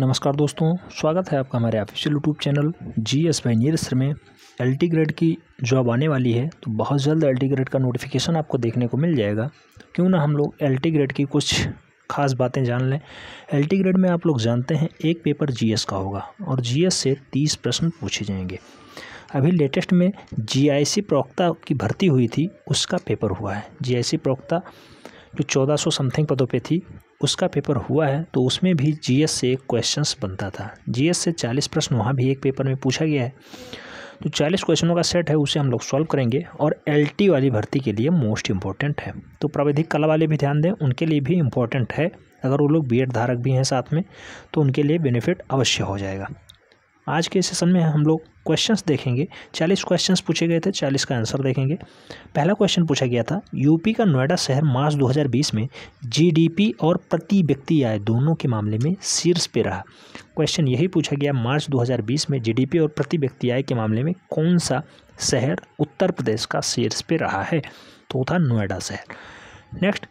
नमस्कार दोस्तों स्वागत है आपका हमारे official YouTube channel G S Y नीरसर में एल टी ग्रेड की जॉब आने वाली है तो बहुत जल्द एल टी ग्रेड का नोटिफिकेशन आपको देखने को मिल जाएगा क्यों ना हम लोग एल टी ग्रेड की कुछ खास बातें जान लें एल टी ग्रेड में आप लोग जानते हैं एक पेपर जी एस का होगा और जी एस से तीस प्रश्न पूछे जाएंगे अभी लेटेस्ट में जी आई सी प्रवक्ता की भर्ती हुई थी उसका पेपर हुआ है जी आई सी प्रवक्ता जो चौदह सौ समथिंग पदों पर थी उसका पेपर हुआ है तो उसमें भी जीएस से एक क्वेश्चंस बनता था जीएस से चालीस प्रश्न वहाँ भी एक पेपर में पूछा गया है तो चालीस क्वेश्चनों का सेट है उसे हम लोग सॉल्व करेंगे और एलटी वाली भर्ती के लिए मोस्ट इम्पॉर्टेंट है तो प्राविधिक कला वाले भी ध्यान दें उनके लिए भी इम्पॉर्टेंट है अगर वो लोग बी धारक भी हैं साथ में तो उनके लिए बेनिफिट अवश्य हो जाएगा आज के सेशन में हम लोग क्वेश्चंस देखेंगे चालीस क्वेश्चंस पूछे गए थे चालीस का आंसर देखेंगे पहला क्वेश्चन पूछा गया था यूपी का नोएडा शहर मार्च 2020 में जीडीपी और प्रति व्यक्ति आय दोनों के मामले में शीर्ष पे रहा क्वेश्चन यही पूछा गया मार्च 2020 में जीडीपी और प्रति व्यक्ति आय के मामले में कौन सा शहर उत्तर प्रदेश का शीर्ष पे रहा है तो था नोएडा शहर नेक्स्ट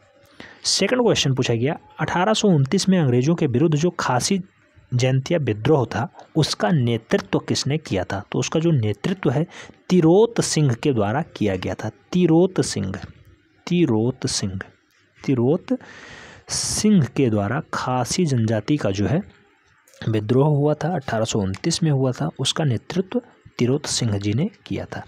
सेकेंड क्वेश्चन पूछा गया अठारह में अंग्रेज़ों के विरुद्ध जो खासी जयंतिया विद्रोह था उसका नेतृत्व किसने किया था तो उसका जो नेतृत्व है तिरोत सिंह के द्वारा किया गया था तिरोत सिंह तिरोत सिंह तिरोत सिंह के द्वारा खासी जनजाति का जो है विद्रोह हुआ था अठारह में हुआ था उसका नेतृत्व तिरोत सिंह जी ने किया था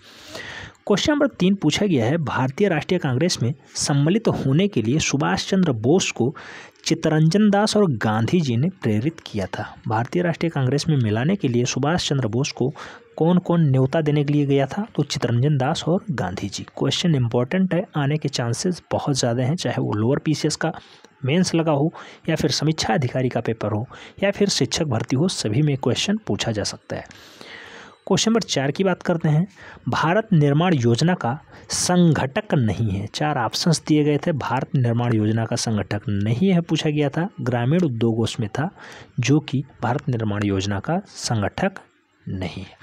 क्वेश्चन नंबर तीन पूछा गया है भारतीय राष्ट्रीय कांग्रेस में सम्मिलित होने के लिए सुभाष चंद्र बोस को चितरंजन दास और गांधी जी ने प्रेरित किया था भारतीय राष्ट्रीय कांग्रेस में मिलाने के लिए सुभाष चंद्र बोस को कौन कौन न्योता देने के लिए गया था तो चितरंजन दास और गांधी जी क्वेश्चन इंपॉर्टेंट है आने के चांसेस बहुत ज़्यादा हैं चाहे वो लोअर पी का मेंस लगा हो या फिर समीक्षा अधिकारी का पेपर हो या फिर शिक्षक भर्ती हो सभी में क्वेश्चन पूछा जा सकता है क्वेश्चन नंबर चार की बात करते हैं भारत निर्माण योजना का संगठक नहीं है चार ऑप्शंस दिए गए थे भारत निर्माण योजना का संगठक नहीं है पूछा गया था ग्रामीण उद्योग उसमें था जो कि भारत निर्माण योजना का संगठक नहीं है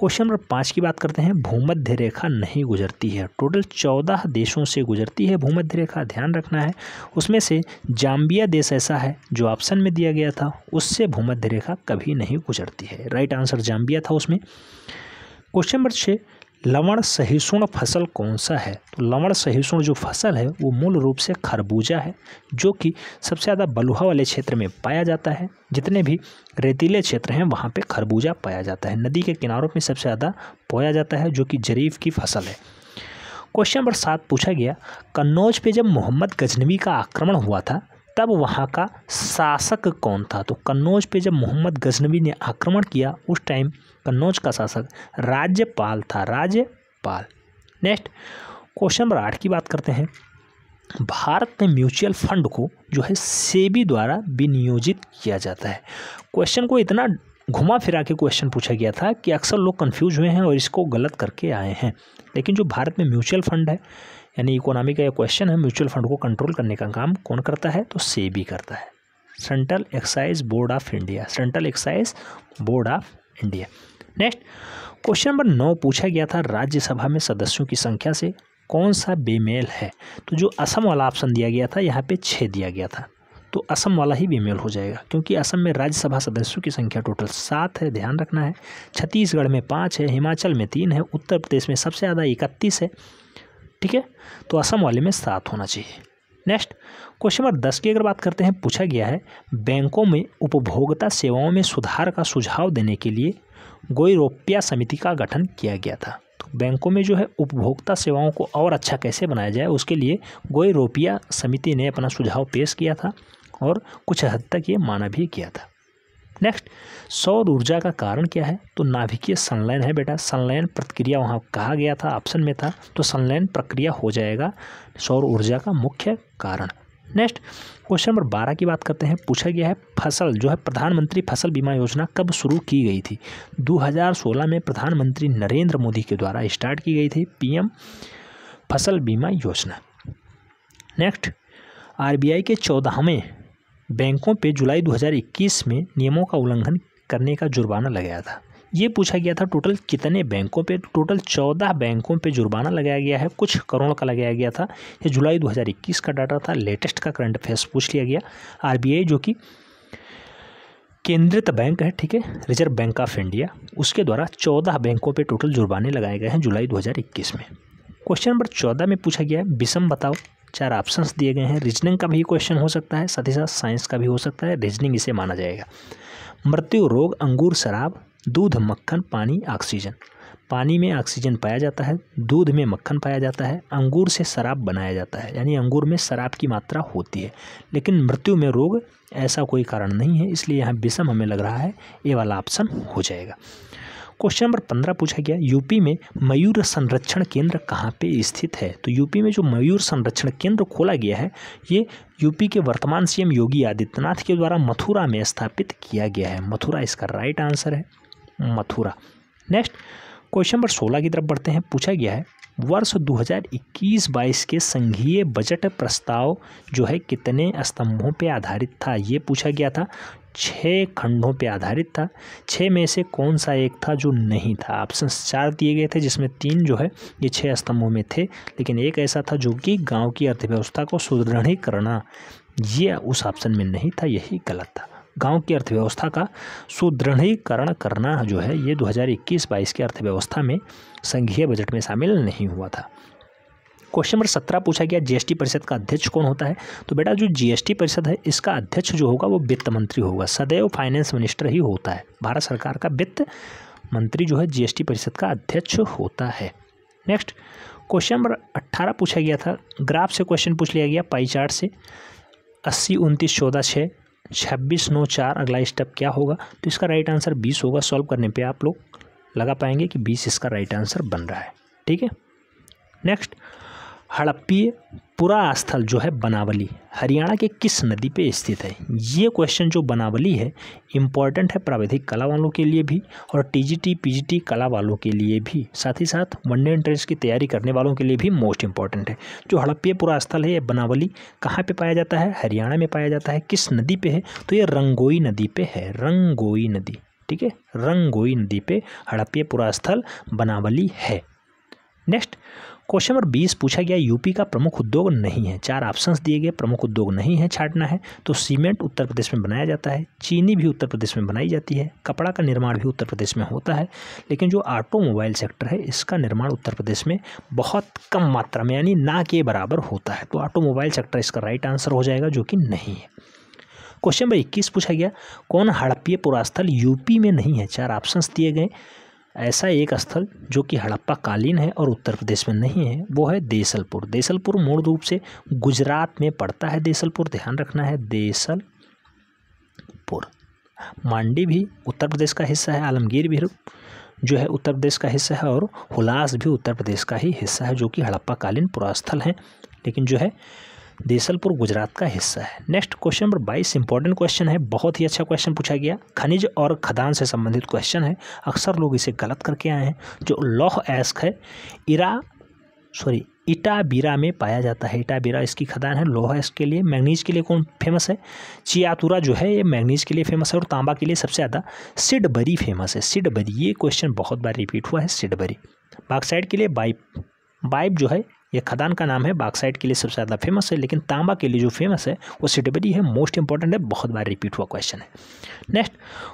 क्वेश्चन नंबर पाँच की बात करते हैं भूमध्य रेखा नहीं गुजरती है टोटल चौदह देशों से गुजरती है भूमध्य रेखा ध्यान रखना है उसमें से जाम्बिया देश ऐसा है जो ऑप्शन में दिया गया था उससे भूमध्य रेखा कभी नहीं गुजरती है राइट आंसर जाम्बिया था उसमें क्वेश्चन नंबर छः लवण सहिष्णु फसल कौन सा है तो लवण सहिष्णु जो फसल है वो मूल रूप से खरबूजा है जो कि सबसे ज़्यादा बलुहा वाले क्षेत्र में पाया जाता है जितने भी रेतीले क्षेत्र हैं वहाँ पे खरबूजा पाया जाता है नदी के किनारों में सबसे ज़्यादा पोया जाता है जो कि जरीफ की फसल है क्वेश्चन नंबर सात पूछा गया कन्नौज पर जब मोहम्मद गजनवी का आक्रमण हुआ था तब वहाँ का शासक कौन था तो कन्नौज पर जब मोहम्मद गजनवी ने आक्रमण किया उस टाइम कन्नौज का शासक राज्यपाल था राज्यपाल नेक्स्ट क्वेश्चन नंबर आठ की बात करते हैं भारत में म्यूचुअल फंड को जो है सेबी द्वारा विनियोजित किया जाता है क्वेश्चन को इतना घुमा फिरा के क्वेश्चन पूछा गया था कि अक्सर लोग कंफ्यूज हुए हैं और इसको गलत करके आए हैं लेकिन जो भारत में म्यूचुअल फंड है यानी इकोनॉमी का यह क्वेश्चन है म्यूचुअल फंड को कंट्रोल करने का काम कौन करता है तो सेबी करता है central excise board of India central excise board of India next question number नौ पूछा गया था राज्यसभा में सदस्यों की संख्या से कौन सा बेमेल है तो जो असम वाला ऑप्शन दिया गया था यहाँ पे छः दिया गया था तो असम वाला ही बेमेल हो जाएगा क्योंकि असम में राज्यसभा सदस्यों की संख्या टोटल सात है ध्यान रखना है छत्तीसगढ़ में पाँच है हिमाचल में तीन है उत्तर प्रदेश में सबसे ज़्यादा इकतीस है ठीक है तो असम वाले में सात होना चाहिए नेक्स्ट क्वेश्चन नंबर दस की अगर बात करते हैं पूछा गया है बैंकों में उपभोक्ता सेवाओं में सुधार का सुझाव देने के लिए गोईरोप्या समिति का गठन किया गया था तो बैंकों में जो है उपभोक्ता सेवाओं को और अच्छा कैसे बनाया जाए उसके लिए गोईरोपिया समिति ने अपना सुझाव पेश किया था और कुछ हद तक ये माना भी किया था नेक्स्ट सौर ऊर्जा का कारण क्या है तो नाभिकीय संलयन है बेटा संलयन प्रतिक्रिया वहाँ कहा गया था ऑप्शन में था तो संलयन प्रक्रिया हो जाएगा सौर ऊर्जा का मुख्य कारण नेक्स्ट क्वेश्चन नंबर बारह की बात करते हैं पूछा गया है फसल जो है प्रधानमंत्री फसल बीमा योजना कब शुरू की गई थी 2016 में प्रधानमंत्री नरेंद्र मोदी के द्वारा स्टार्ट की गई थी पीएम फसल बीमा योजना नेक्स्ट आरबीआई के चौदहवें बैंकों पे जुलाई 2021 में नियमों का उल्लंघन करने का जुर्माना लगाया था ये पूछा गया था टोटल कितने बैंकों पे टोटल चौदह बैंकों पे जुर्माना लगाया गया है कुछ करोड़ का लगाया गया था ये जुलाई 2021 का डाटा था लेटेस्ट का करंट अफेयर्स पूछ लिया गया आरबीआई जो कि केंद्रित बैंक है ठीक है रिजर्व बैंक ऑफ इंडिया उसके द्वारा चौदह बैंकों पर टोटल जुर्माने लगाए गए हैं जुलाई दो में क्वेश्चन नंबर चौदह में पूछा गया है विषम बताओ चार ऑप्शंस दिए गए हैं रीजनिंग का भी क्वेश्चन हो सकता है साथ ही साथ साइंस का भी हो सकता है रीजनिंग इसे माना जाएगा मृत्यु रोग अंगूर शराब दूध मक्खन पानी ऑक्सीजन पानी में ऑक्सीजन पाया जाता है दूध में मक्खन पाया जाता है अंगूर से शराब बनाया जाता है यानी अंगूर में शराब की मात्रा होती है लेकिन मृत्यु में रोग ऐसा कोई कारण नहीं है इसलिए यहाँ विषम हमें लग रहा है ये वाला ऑप्शन हो जाएगा क्वेश्चन नंबर पंद्रह पूछा गया यूपी में मयूर संरक्षण केंद्र कहाँ पे स्थित है तो यूपी में जो मयूर संरक्षण केंद्र खोला गया है ये यूपी के वर्तमान सीएम योगी आदित्यनाथ के द्वारा मथुरा में स्थापित किया गया है मथुरा इसका राइट आंसर है मथुरा नेक्स्ट क्वेश्चन नंबर सोलह की तरफ बढ़ते हैं पूछा गया है वर्ष 2021-22 के संघीय बजट प्रस्ताव जो है कितने स्तंभों पर आधारित था ये पूछा गया था छः खंडों पर आधारित था छः में से कौन सा एक था जो नहीं था ऑप्शन चार दिए गए थे जिसमें तीन जो है ये छः स्तंभों में थे लेकिन एक ऐसा था जो कि गांव की अर्थव्यवस्था को सुदृढ़ करना ये उस ऑप्शन में नहीं था यही गलत था गांव की अर्थव्यवस्था का सुदृढ़ीकरण करना जो है ये 2021-22 की अर्थव्यवस्था में संघीय बजट में शामिल नहीं हुआ था क्वेश्चन नंबर सत्रह पूछा गया जीएसटी परिषद का अध्यक्ष कौन होता है तो बेटा जो जीएसटी परिषद है इसका अध्यक्ष जो होगा वो वित्त मंत्री होगा सदैव फाइनेंस मिनिस्टर ही होता है भारत सरकार का वित्त मंत्री जो है जीएसटी परिषद का अध्यक्ष होता है नेक्स्ट क्वेश्चन नंबर अट्ठारह पूछा गया था ग्राफ से क्वेश्चन पूछ लिया गया पाई चार्ट से अस्सी उनतीस चौदह छः छब्बीस नौ चार अगला स्टेप क्या होगा तो इसका राइट आंसर बीस होगा सॉल्व करने पे आप लोग लगा पाएंगे कि बीस इसका राइट आंसर बन रहा है ठीक है नेक्स्ट हड़प्पीय स्थल जो है बनावली हरियाणा के किस नदी पे स्थित है ये क्वेश्चन जो बनावली है इम्पॉर्टेंट है प्राविधिक कला वालों के लिए भी और टीजीटी पीजीटी कला वालों के लिए भी साथ ही साथ वनडे एंट्रेंस की तैयारी करने वालों के लिए भी मोस्ट इम्पॉर्टेंट है जो हड़प्पीय स्थल है ये बनावली कहाँ पर पाया जाता है हरियाणा में पाया जाता है किस नदी पर है तो ये रंगोई नदी पर है रंगोई नदी ठीक है रंगोई नदी पे हड़प्पीय स्थल बनावली है नेक्स्ट क्वेश्चन नंबर बीस पूछा गया यूपी का प्रमुख उद्योग नहीं है चार ऑप्शन दिए गए प्रमुख उद्योग नहीं है छाटना है तो सीमेंट उत्तर प्रदेश में बनाया जाता है चीनी भी उत्तर प्रदेश में बनाई जाती है कपड़ा का निर्माण भी उत्तर प्रदेश में होता है लेकिन जो ऑटोमोबाइल सेक्टर है इसका निर्माण उत्तर प्रदेश में बहुत कम मात्रा में यानी ना के बराबर होता है तो ऑटोमोबाइल सेक्टर इसका राइट आंसर हो जाएगा जो कि नहीं है क्वेश्चन नंबर इक्कीस पूछा गया कौन हड़प्पीय पुरास्थल यूपी में नहीं है चार ऑप्शंस दिए गए ऐसा एक स्थल जो कि हड़प्पा कालीन है और उत्तर प्रदेश में नहीं है वो है देसलपुर देसलपुर मूल रूप से गुजरात में पड़ता है देसलपुर ध्यान रखना है देसलपुर मांडी भी उत्तर प्रदेश का हिस्सा है आलमगीर भी जो है उत्तर प्रदेश का हिस्सा है और हुलास भी उत्तर प्रदेश का ही हिस्सा है जो कि हड़प्पा कालीन पुरास्थल है लेकिन जो है देसलपुर गुजरात का हिस्सा है नेक्स्ट क्वेश्चन नंबर बाईस इंपॉर्टेंट क्वेश्चन है बहुत ही अच्छा क्वेश्चन पूछा गया खनिज और खदान से संबंधित क्वेश्चन है अक्सर लोग इसे गलत करके आए हैं जो लौह एस्क है इरा सॉरी इटाबीरा में पाया जाता है इटाबीरा इसकी खदान है लोहा इसके लिए मैग्नीज के लिए कौन फेमस है चियातुरा जो है ये मैग्नीज के लिए फेमस है और तांबा के लिए सबसे ज़्यादा सिडबरी फेमस है सिडबरी ये क्वेश्चन बहुत बार रिपीट हुआ है सिडबरी बागसाइड के लिए बाइप बाइप जो है यह खदान का नाम है बाक्साइड के लिए सबसे ज़्यादा फेमस है लेकिन तांबा के लिए जो फेमस है वो सिटबरी है मोस्ट इंपॉर्टेंट है बहुत बार रिपीट हुआ क्वेश्चन है नेक्स्ट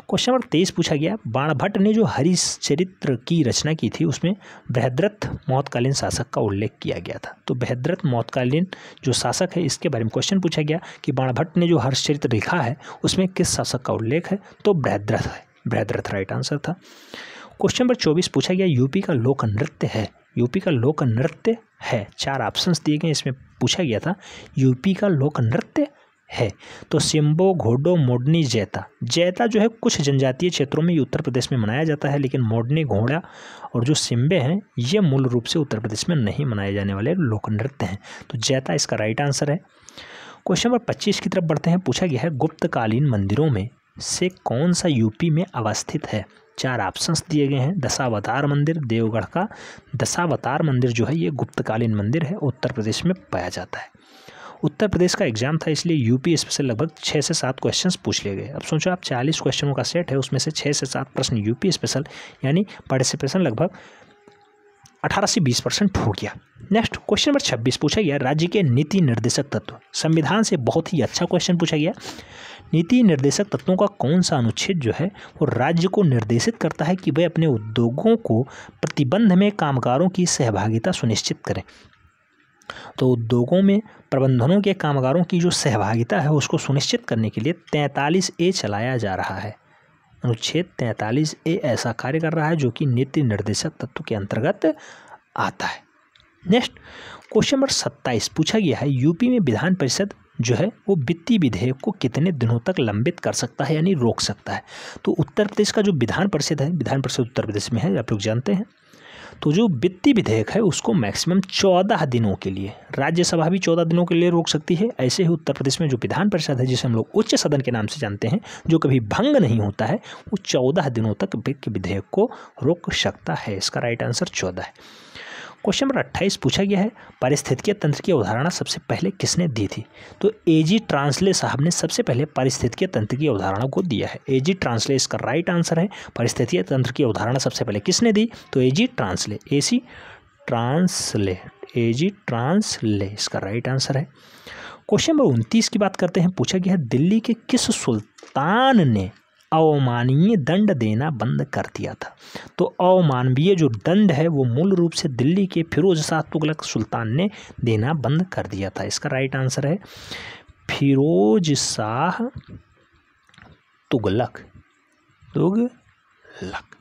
क्वेश्चन नंबर तेईस पूछा गया बाणभट्ट ने जो हरिश्चरित्र की रचना की थी उसमें बहद्रथ मौतकालीन शासक का उल्लेख किया गया था तो बृहद्रथ मौतकालीन जो शासक है इसके बारे में क्वेश्चन पूछा गया कि बाणभट्ट ने जो चरित्र लिखा है उसमें किस शासक का उल्लेख है तो बृहद्रथ है बहद्रथ राइट आंसर था क्वेश्चन नंबर चौबीस पूछा गया यूपी का लोक नृत्य है यूपी का लोक नृत्य है चार ऑप्शंस दिए गए इसमें पूछा गया था यूपी का लोक नृत्य है तो सिम्बो घोडो मोडनी जैता जैता जो है कुछ जनजातीय क्षेत्रों में उत्तर प्रदेश में मनाया जाता है लेकिन मोडनी घोड़ा और जो सिम्बे हैं ये मूल रूप से उत्तर प्रदेश में नहीं मनाए जाने वाले लोक नृत्य हैं तो जैता इसका राइट आंसर है क्वेश्चन नंबर पच्चीस की तरफ बढ़ते हैं पूछा गया है गुप्तकालीन मंदिरों में से कौन सा यूपी में अवस्थित है चार ऑप्शंस दिए गए हैं दशावतार मंदिर देवगढ़ का दशावतार मंदिर जो है ये गुप्तकालीन मंदिर है उत्तर प्रदेश में पाया जाता है उत्तर प्रदेश का एग्जाम था इसलिए यूपी स्पेशल लगभग छः से सात क्वेश्चंस पूछ लिए गए अब सोचो आप चालीस क्वेश्चनों का सेट है उसमें से छः से सात प्रश्न यूपी स्पेशल यानी पार्टिसिपेशन लगभग अठारह से बीस परसेंट हो गया नेक्स्ट क्वेश्चन नंबर छब्बीस पूछा गया राज्य के नीति निर्देशक तत्व संविधान से बहुत ही अच्छा क्वेश्चन पूछा गया नीति निर्देशक तत्वों का कौन सा अनुच्छेद जो है वो राज्य को निर्देशित करता है कि वे अपने उद्योगों को प्रतिबंध में कामगारों की सहभागिता सुनिश्चित करें तो उद्योगों में प्रबंधनों के कामगारों की जो सहभागिता है उसको सुनिश्चित करने के लिए तैंतालीस ए चलाया जा रहा है अनुच्छेद तैंतालीस ए ऐसा कार्य कर रहा है जो कि नीति निर्देशक तत्व के अंतर्गत आता है नेक्स्ट क्वेश्चन नंबर सत्ताईस पूछा गया है यूपी में विधान परिषद जो है वो वित्तीय विधेयक को कितने दिनों तक लंबित कर सकता है यानी रोक सकता है तो उत्तर प्रदेश का जो विधान परिषद है विधान परिषद उत्तर प्रदेश में है आप लोग जानते हैं तो जो वित्तीय विधेयक है उसको मैक्सिमम चौदह दिनों के लिए राज्यसभा भी चौदह दिनों के लिए रोक सकती है ऐसे ही उत्तर प्रदेश में जो विधान परिषद है जिसे हम लोग उच्च सदन के नाम से जानते हैं जो कभी भंग नहीं होता है वो चौदह दिनों तक वित्त विधेयक को रोक सकता है इसका राइट आंसर चौदह है क्वेश्चन नंबर अट्ठाईस पूछा गया है पारिस्थितिकीय तंत्र की अवधारणा सबसे पहले किसने दी थी तो ए जी ट्रांसले साहब ने सबसे पहले पारिस्थितिकीय तंत्र की अवधारणा को दिया है ए जी ट्रांसले इसका राइट आंसर है पारिस्थितिकीय तंत्र की अवधारणा सबसे पहले किसने दी तो ए जी ट्रांसले ए सी ट्रांसले ए जी ट्रांसले इसका राइट आंसर है क्वेश्चन नंबर उनतीस की बात करते हैं पूछा गया है दिल्ली के किस सुल्तान ने अवमानीय दंड देना बंद कर दिया था तो अवमानवीय जो दंड है वो मूल रूप से दिल्ली के फिरोज शाह तुगलक सुल्तान ने देना बंद कर दिया था इसका राइट आंसर है Firoz Shah Tughlaq Tughlaq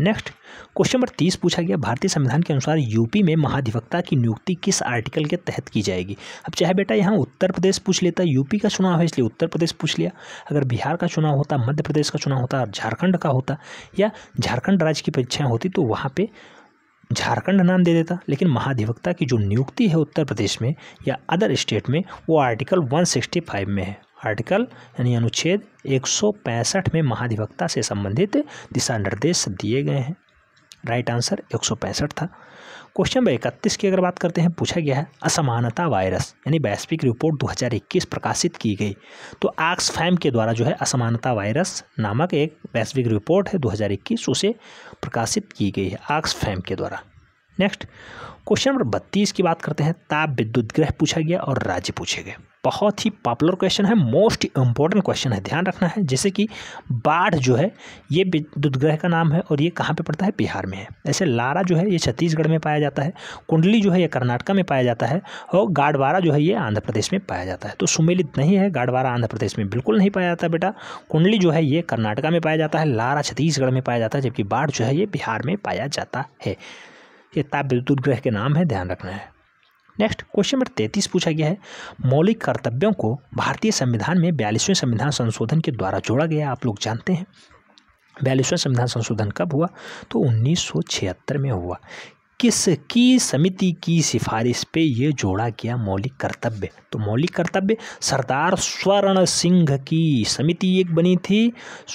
next question number तीस पूछा गया भारतीय संविधान के अनुसार यूपी में महाधिवक्ता की नियुक्ति किस आर्टिकल के तहत की जाएगी अब चाहे बेटा यहाँ उत्तर प्रदेश पूछ लेता यूपी का चुनाव है इसलिए उत्तर प्रदेश पूछ लिया अगर बिहार का चुनाव होता मध्य प्रदेश का चुनाव होता झारखंड का होता या झारखंड राज्य की परीक्षाएँ होती तो वहाँ पर झारखंड नाम दे देता लेकिन महाधिवक्ता की जो नियुक्ति है उत्तर प्रदेश में या अदर स्टेट में वो आर्टिकल 165 में है आर्टिकल यानी अनुच्छेद 165 में महाधिवक्ता से संबंधित दिशा निर्देश दिए गए हैं राइट आंसर 165 था क्वेश्चन नंबर इकतीस की अगर बात करते हैं पूछा गया है असमानता वायरस यानी वैश्विक रिपोर्ट 2021 प्रकाशित की गई तो आक्स फैम के द्वारा जो है असमानता वायरस नामक एक वैश्विक रिपोर्ट है 2021 उसे प्रकाशित की गई है आक्स फैम के द्वारा नेक्स्ट क्वेश्चन नंबर बत्तीस की बात करते हैं ताप विद्युत ग्रह पूछा गया और राज्य पूछे गए बहुत ही पॉपुलर क्वेश्चन है मोस्ट इंपॉर्टेंट क्वेश्चन है ध्यान रखना है जैसे कि बाढ़ जो है ये विद्युत ग्रह का नाम है और ये कहाँ पे पड़ता है बिहार में है ऐसे लारा जो है ये छत्तीसगढ़ में पाया जाता है कुंडली जो है ये कर्नाटका में पाया जाता है और गाडवारा जो है ये आंध्र प्रदेश में पाया जाता है तो सुमेलित नहीं है गाडवारा आंध्र प्रदेश में बिल्कुल नहीं पाया जाता बेटा कुंडली जो है ये कर्नाटका में पाया जाता है लारा छत्तीसगढ़ में पाया जाता है जबकि बाढ़ जो है ये बिहार में पाया जाता है ये ताप विद्युत ग्रह के नाम है ध्यान रखना है नेक्स्ट क्वेश्चन नंबर तैंतीस पूछा गया है मौलिक कर्तव्यों को भारतीय संविधान में बयालीसवें संविधान संशोधन के द्वारा जोड़ा गया आप लोग जानते हैं बयालीसवें संविधान संशोधन कब हुआ तो 1976 में हुआ किसकी समिति की सिफारिश पे ये जोड़ा गया मौलिक कर्तव्य तो मौलिक कर्तव्य सरदार स्वर्ण सिंह की समिति एक बनी थी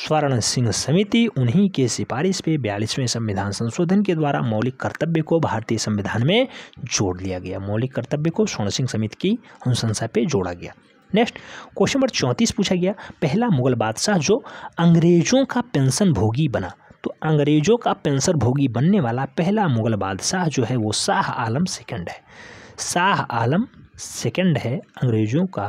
स्वर्ण सिंह समिति उन्हीं के सिफारिश पे बयालीसवें संविधान संशोधन के द्वारा मौलिक कर्तव्य को भारतीय संविधान में जोड़ लिया गया मौलिक कर्तव्य को स्वर्ण सिंह समिति की अनुशंसा पे जोड़ा गया नेक्स्ट क्वेश्चन नंबर चौंतीस पूछा गया पहला मुगल बादशाह जो अंग्रेजों का पेंशन भोगी बना तो अंग्रेज़ों का पेंसर भोगी बनने वाला पहला मुग़ल बादशाह जो है वो शाह आलम सेकंड है शाह आलम सेकंड है अंग्रेज़ों का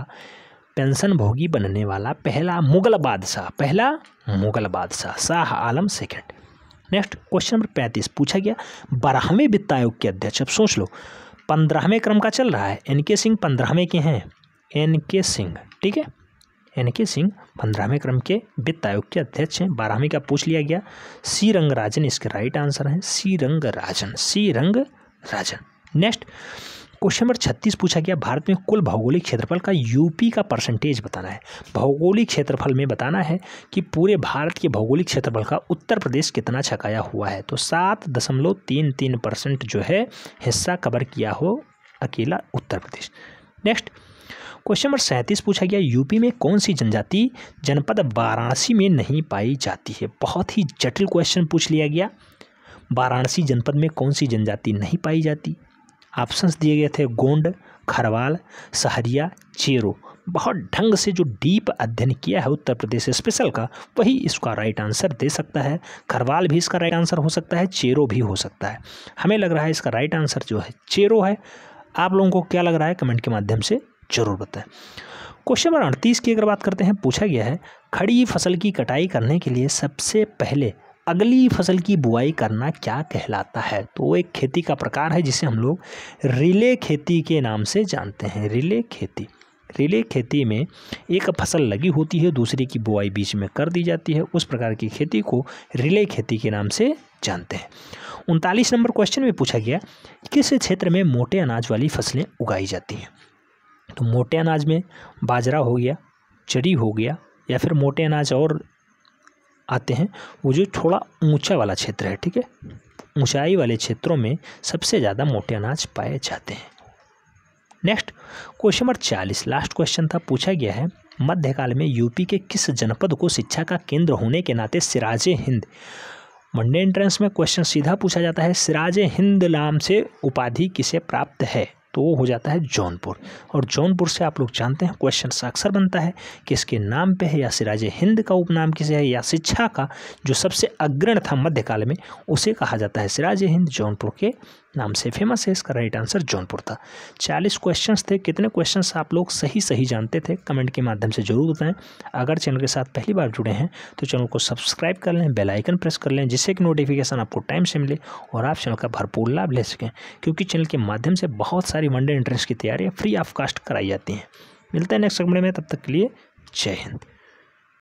पेंशन भोगी बनने वाला पहला मुग़ल बादशाह पहला मुग़ल बादशाह Shah Alam second next question number पैंतीस पूछा गया बारहवें वित्त आयोग के अध्यक्ष अब सोच लो पंद्रहवें क्रम का चल रहा है एन के सिंह पंद्रहवें के हैं एन के सिंह ठीक है यानी कि सिंह पंद्रहवें क्रम के वित्त आयोग के अध्यक्ष हैं बारहवीं का पूछ लिया गया सी रंग राजन इसके राइट आंसर है सी रंग राजन सी रंग राजन नेक्स्ट क्वेश्चन नंबर छत्तीस पूछा गया भारत में कुल भौगोलिक क्षेत्रफल का यूपी का परसेंटेज बताना है भौगोलिक क्षेत्रफल में बताना है कि पूरे भारत के भौगोलिक क्षेत्रफल का उत्तर प्रदेश कितना छकाया हुआ है तो सात दशमलव तीन तीन परसेंट जो है हिस्सा कवर किया हो अकेला Uttar Pradesh next question number सैंतीस पूछा गया यूपी में कौन सी जनजाति जनपद वाराणसी में नहीं पाई जाती है बहुत ही जटिल क्वेश्चन पूछ लिया गया वाराणसी जनपद में कौन सी जनजाति नहीं पाई जाती ऑप्शंस दिए गए थे गोंड खरवाल सहरिया चेरो बहुत ढंग से जो डीप अध्ययन किया है उत्तर प्रदेश स्पेशल का वही इसका राइट आंसर दे सकता है खरवाल भी इसका राइट आंसर हो सकता है चेरो भी हो सकता है हमें लग रहा है इसका राइट आंसर जो है चेरो है आप लोगों को क्या लग रहा है कमेंट के माध्यम से जरूर बताएं क्वेश्चन नंबर अड़तीस की अगर बात करते हैं पूछा गया है खड़ी फसल की कटाई करने के लिए सबसे पहले अगली फसल की बुआई करना क्या कहलाता है तो वो एक खेती का प्रकार है जिसे हम लोग रिले खेती के नाम से जानते हैं रिले खेती रिले खेती में एक फसल लगी होती है दूसरे की बुआई बीच में कर दी जाती है उस प्रकार की खेती को रिले खेती के नाम से जानते हैं उनतालीस नंबर क्वेश्चन में पूछा गया किस क्षेत्र में मोटे अनाज वाली फसलें उगाई जाती हैं तो मोटे अनाज में बाजरा हो गया चरी हो गया या फिर मोटे अनाज और आते हैं वो जो थोड़ा ऊंचा वाला क्षेत्र है ठीक है ऊंचाई वाले क्षेत्रों में सबसे ज़्यादा मोटे अनाज पाए जाते हैं नेक्स्ट क्वेश्चन नंबर चालीस लास्ट क्वेश्चन था पूछा गया है मध्यकाल में यूपी के किस जनपद को शिक्षा का केंद्र होने के नाते सिराज हिंद मंडे एंट्रेंस में क्वेश्चन सीधा पूछा जाता है सिराज हिंद नाम से उपाधि किसे प्राप्त है तो वो हो जाता है जौनपुर और जौनपुर से आप लोग जानते हैं क्वेश्चन अक्सर बनता है कि इसके नाम पे है या सिराज हिंद का उपनाम किसे है या शिक्षा का जो सबसे अग्रण था मध्यकाल में उसे कहा जाता है सिराज हिंद जौनपुर के नाम से फेमस है इसका राइट आंसर जौनपुर था चालीस क्वेश्चंस थे कितने क्वेश्चंस आप लोग सही सही जानते थे कमेंट के माध्यम से जरूर बताएं अगर चैनल के साथ पहली बार जुड़े हैं तो चैनल को सब्सक्राइब कर लें बेलाइकन प्रेस कर लें जिससे कि नोटिफिकेशन आपको टाइम से मिले और आप चैनल का भरपूर लाभ ले सकें क्योंकि चैनल के माध्यम से बहुत सारी वनडे एंट्रेंस की तैयारियाँ फ्री ऑफ कास्ट कराई जाती हैं मिलते हैं नेक्स्ट कमरे में तब तक के लिए जय हिंद